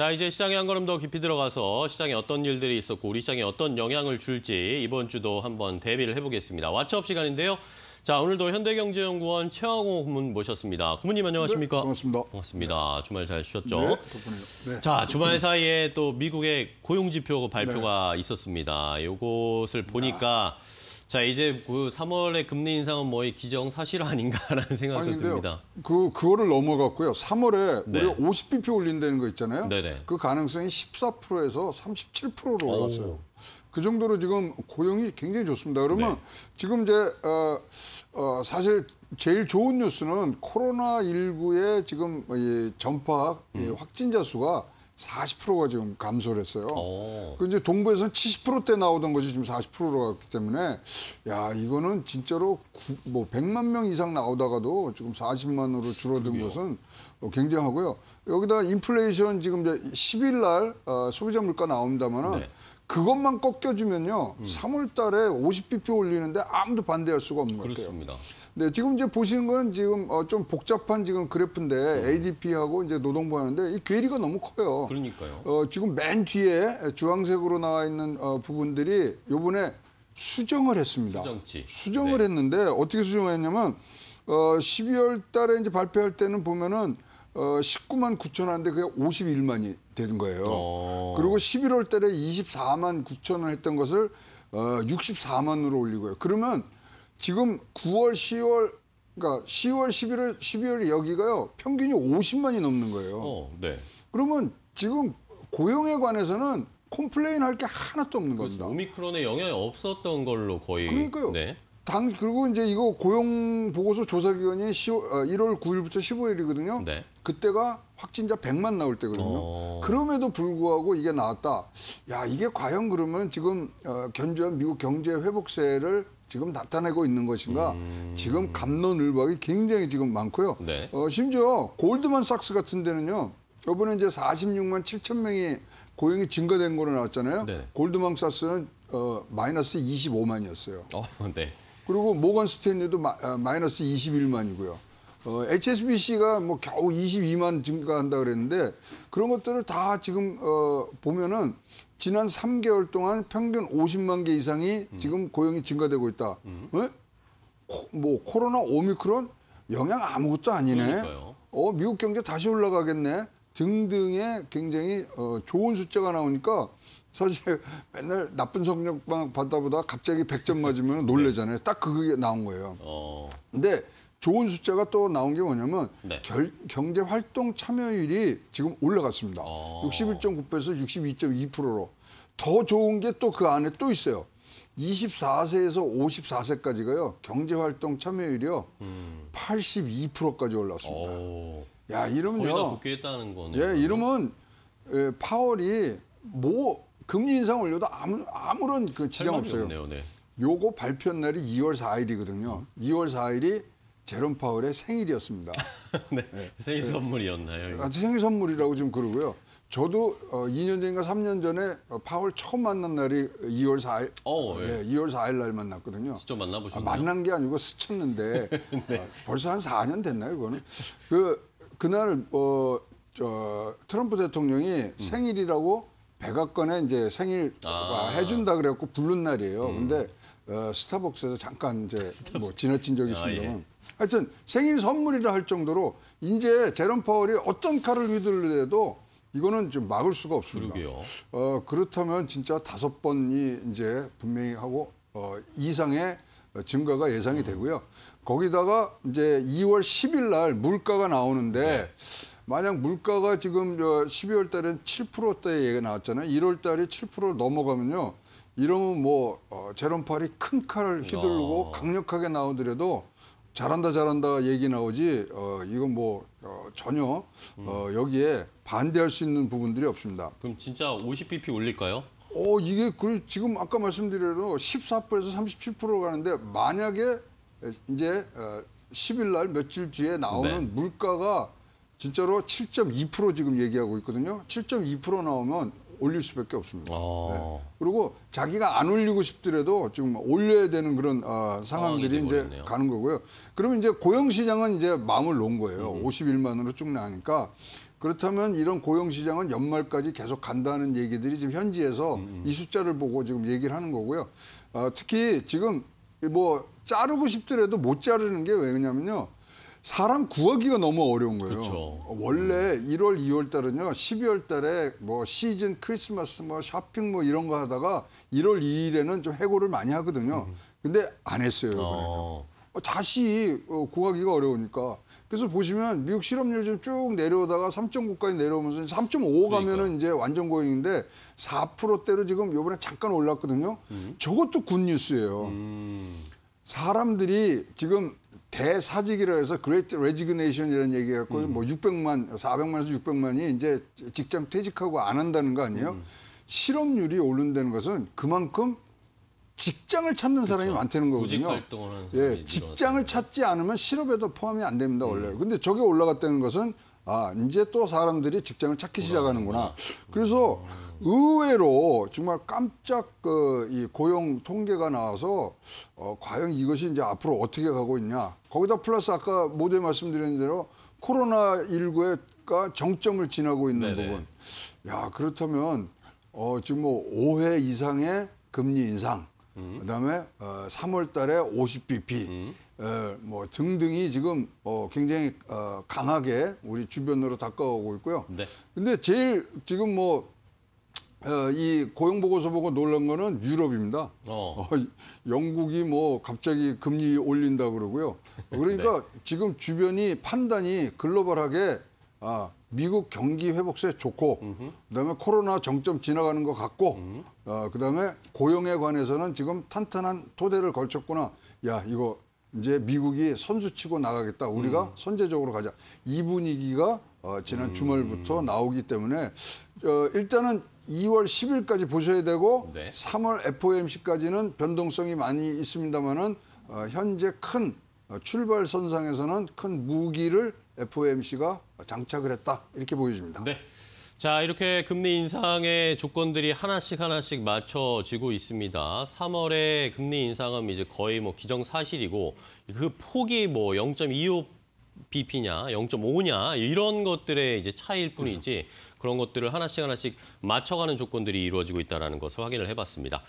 자, 이제 시장에 한 걸음 더 깊이 들어가서 시장에 어떤 일들이 있었고 우리 시장에 어떤 영향을 줄지 이번 주도 한번 대비를 해보겠습니다. 왓츠업 시간인데요. 자, 오늘도 현대경제연구원 최영호 후문 모셨습니다. 고문님 안녕하십니까? 네, 반갑습니다. 반갑습니다. 네. 주말 잘 쉬셨죠? 네, 덕분에 네, 자, 덕분에. 주말 사이에 또 미국의 고용지표 발표가 네. 있었습니다. 이것을 보니까 야. 아. 자 이제 그3월에 금리 인상은 뭐이 기정 사실 아닌가라는 생각도 아니, 듭니다. 그 그거를 넘어갔고요. 3월에 네. 우리 50bp 올린다는 거 있잖아요. 네네. 그 가능성이 14%에서 37%로 올랐어요. 오. 그 정도로 지금 고용이 굉장히 좋습니다. 그러면 네. 지금 이제 어, 어, 사실 제일 좋은 뉴스는 코로나 19의 지금 이 전파 음. 이 확진자 수가 40%가 지금 감소를 했어요. 어. 그 이제 동부에서는 70%대 나오던 것이 지금 40%로 갔기 때문에 야 이거는 진짜로 구, 뭐 100만 명 이상 나오다가도 지금 40만으로 줄어든 그게요 것은 뭐 굉장하고요. 여기다 인플레이션 지금 이제 10일 날 어, 소비자 물가 나온다면은 네. 그것만 꺾여주면요. 음. 3월 달에 50bp 올리는데 아무도 반대할 수가 없는 그렇습니다. 요 네, 지금 이제 보시는 건 지금 어, 좀 복잡한 지금 그래프인데 ADP하고 이제 노동부 하는데 이 괴리가 너무 커요. 그러니까요. 어, 지금 맨 뒤에 주황색으로 나와 있는 어, 부분들이 요번에 수정을 했습니다. 수정치. 수정을 네. 했는데 어떻게 수정을 했냐면 어, 12월 달에 이제 발표할 때는 보면은 어, 19만 9천 원인데 그게 51만이 되는 거예요. 어... 그리고 11월 달에 24만 9천원 했던 것을 어, 64만으로 올리고요. 그러면 지금 9월, 10월, 그러니까 10월, 11월, 12월 여기가요 평균이 50만이 넘는 거예요. 어, 네. 그러면 지금 고용에 관해서는 컴플레인 할 게 하나도 없는 그렇죠. 겁니다. 오미크론의 영향이 없었던 걸로 거의. 그러니까요. 네. 당 그리고 이제 이거 고용 보고서 조사 기간이 1월 어, 9일부터 15일이거든요. 네. 그때가 확진자 100만 나올 때거든요. 어... 그럼에도 불구하고 이게 나왔다. 야 이게 과연 그러면 지금 어, 견주한 미국 경제 회복세를 지금 나타내고 있는 것인가 음... 지금 감론을박이 굉장히 지금 많고요. 네. 어, 심지어 골드만삭스 같은 데는요. 요번에 이제 46만 7천 명이 고용이 증가된 거로 나왔잖아요. 네. 골드만삭스는 어, 마이너스 25만이었어요. 어, 네. 그리고 모건 스탠리도 마, 아, 이너스 21만이고요. 어, HSBC가 뭐 겨우 22만 증가한다 그랬는데 그런 것들을 다 지금 어, 보면은 지난 3개월 동안 평균 50만 개 이상이 음. 지금 고용이 증가되고 있다. 음. 네? 코, 뭐 코로나 오미크론 영향 아무것도 아니네. 그러니까요. 어 미국 경제 다시 올라가겠네. 등등의 굉장히 어, 좋은 숫자가 나오니까 사실 맨날 나쁜 성적만 받다 보다 갑자기 100점 맞으면 네. 놀래잖아요. 네. 딱 그 그게 나온 거예요. 어. 근데 좋은 숫자가 또 나온 게 뭐냐면 네. 결, 경제 활동 참여율이 지금 올라갔습니다. 61.9%에서 어. 62.2%로. 더 좋은 게 또 그 안에 또 있어요. 24세에서 54세까지가요. 경제 활동 참여율이요. 음. 82%까지 올랐습니다. 오. 야, 이러면요. 복귀했다는 거네 예, 이러면 예, 파월이 뭐 금리 인상 올려도 아무 아무런 그 지장 없어요. 없네요, 네. 요거 발표 날이 2월 4일이거든요. 음. 2월 4일이 제롬 파월의 생일이었습니다. 네, 네. 생일 선물이었나요? 아주 생일 선물이라고 지금 그러고요. 저도 어, 2년 전인가 3년 전에 어, 파월 처음 만난 날이 2월 4일, 어, 네. 2월 4일 날 만났거든요. 직접 만나보셨나요? 아, 만난 게 아니고 스쳤는데 네. 아, 벌써 한 4년 됐나요, 그거는? 그 그날 어, 저, 트럼프 대통령이 음. 생일이라고 백악관에 이제 생일 아. 아. 해준다 그래갖고 부른 날이에요. 음. 근데 어, 스타벅스에서 잠깐 이제 스타벅스. 뭐 지나친 적이 아, 있습니다만. 예. 하여튼 생일 선물이라 할 정도로 이제 제롬 파월이 어떤 칼을 휘둘려도 이거는 좀 막을 수가 없습니다. 그러게요. 어, 그렇다면 진짜 다섯 번이 이제 분명히 하고 어, 이상의 증가가 예상이 되고요. 거기다가 이제 2월 10일 날 물가가 나오는데 네. 만약 물가가 지금 저 12월 달엔 7%대 얘기가 나왔잖아요. 1월 달이 7% 넘어가면요. 이러면 뭐 어, 제롬 파월이큰 칼을 휘두르고 강력하게 나오더라도 잘한다 잘한다 얘기 나오지 어, 이건 뭐 어, 전혀 음. 어, 여기에 반대할 수 있는 부분들이 없습니다. 그럼 진짜 50bp 올릴까요? 어 이게 그 지금 아까 말씀드린 대로 14%에서 37% 가는데 만약에 이제 어, 10일 날 며칠 뒤에 나오는 네. 물가가 진짜로 7.2% 지금 얘기하고 있거든요. 7.2% 나오면 올릴 수밖에 없습니다. 아. 네. 그리고 자기가 안 올리고 싶더라도 지금 올려야 되는 그런 어, 상황들이 이제 모르네요 가는 거고요. 그러면 이제 고용시장은 이제 마음을 놓은 거예요. 음. 51만으로 쭉 나니까. 그렇다면 이런 고용시장은 연말까지 계속 간다는 얘기들이 지금 현지에서 음. 음. 이 숫자를 보고 지금 얘기를 하는 거고요. 어, 특히 지금 뭐 자르고 싶더라도 못 자르는 게 왜냐면요. 사람 구하기가 너무 어려운 거예요. 그쵸. 원래 1월, 2월 달은요, 12월 달에 뭐 시즌 크리스마스 뭐샤핑뭐 뭐 이런 거 하다가 1월 2일에는 좀 해고를 많이 하거든요. 근데 안 했어요, 아. 이번에는. 어. 다시 어, 구하기가 어려우니까. 그래서 보시면 미국 실업률 좀 쭉 내려오다가 3.9까지 내려오면서 3.5 가면은 그러니까. 이제 완전 고용인데 4%대로 지금 요번에 잠깐 올랐거든요. 음. 저것도 굿 뉴스예요. 음. 사람들이 지금 대사직이라 해서 그레이트 레지그네이션이라는 얘기 갖고 음. 뭐 600만, 400만에서 600만이 이제 직장 퇴직하고 안 한다는 거 아니에요? 음. 실업률이 오른다는 것은 그만큼 직장을 찾는 그쵸. 사람이 그렇죠. 많다는 거거든요. 예, 직장을 찾지 않으면 실업에도 포함이 안 됩니다, 원래. 음. 근데 저게 올라갔다는 것은 아, 이제 또 사람들이 직장을 찾기 시작하는구나. 그래서 의외로 정말 깜짝 그 이 고용 통계가 나와서 어, 과연 이것이 이제 앞으로 어떻게 가고 있냐. 거기다 플러스 아까 모두에 말씀드린 대로 코로나19가 정점을 지나고 있는 네네. 부분. 야, 그렇다면 어, 지금 뭐 5회 이상의 금리 인상. 음. 그다음에 어, 3월 달에 50bp 음. 에, 어, 뭐 등등이 지금 어, 굉장히 어, 강하게 우리 주변으로 다가오고 있고요. 네. 근데 제일 지금 뭐 어, 이 고용 보고서 보고 놀란 거는 유럽입니다. 어. 어. 영국이 뭐 갑자기 금리 올린다 그러고요. 그러니까 네. 지금 주변이 판단이 글로벌하게 아, 미국 경기 회복세 좋고 음흠. 그다음에 코로나 정점 지나가는 것 같고 음. 어, 그다음에 고용에 관해서는 지금 탄탄한 토대를 걸쳤구나. 야 이거 이제 미국이 선수치고 나가겠다. 우리가 음. 선제적으로 가자. 이 분위기가 어, 지난 음. 주말부터 나오기 때문에 어, 일단은 2월 10일까지 보셔야 되고 네. 3월 FOMC까지는 변동성이 많이 있습니다만은 어, 현재 큰 어, 출발 선상에서는 큰 무기를 FOMC가 장착을 했다 이렇게 보여집니다. 네. 자 이렇게 금리 인상의 조건들이 하나씩 하나씩 맞춰지고 있습니다. 3월에 금리 인상은 이제 거의 뭐 기정사실이고 그 폭이 뭐0.25 BP냐 0.5냐 이런 것들의 이제 차이일 뿐이지 그렇죠. 그런 것들을 하나씩 하나씩 맞춰가는 조건들이 이루어지고 있다는 것을 확인을 해봤습니다.